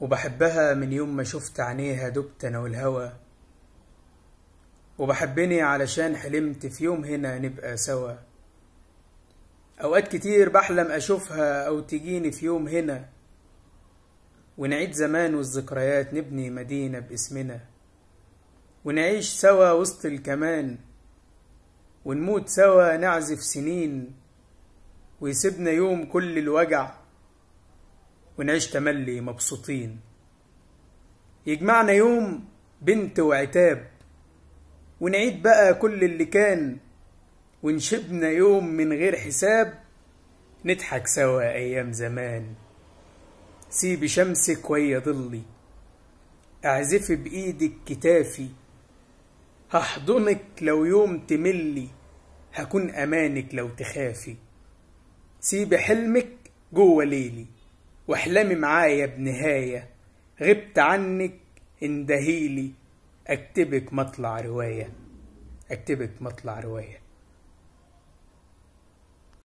وبحبها من يوم ما شفت عينيها دبت أنا والهوى وبحبني علشان حلمت في يوم هنا نبقى سوا أوقات كتير بحلم أشوفها أو تجيني في يوم هنا ونعيد زمان والذكريات نبني مدينة باسمنا ونعيش سوا وسط الكمان ونموت سوا نعزف سنين ويسيبنا يوم كل الوجع ونعيش تملي مبسوطين يجمعنا يوم بنت وعتاب ونعيد بقى كل اللي كان ونشبنا يوم من غير حساب نضحك سوا أيام زمان سيبي شمسك ويا ضلي أعزفي بإيدك كتافي هحضنك لو يوم تملي هكون أمانك لو تخافي سيبي حلمك جوه ليلي واحلمي معايا بنهاية غبت عنك اندهيلي اكتبك مطلع رواية اكتبك مطلع روايه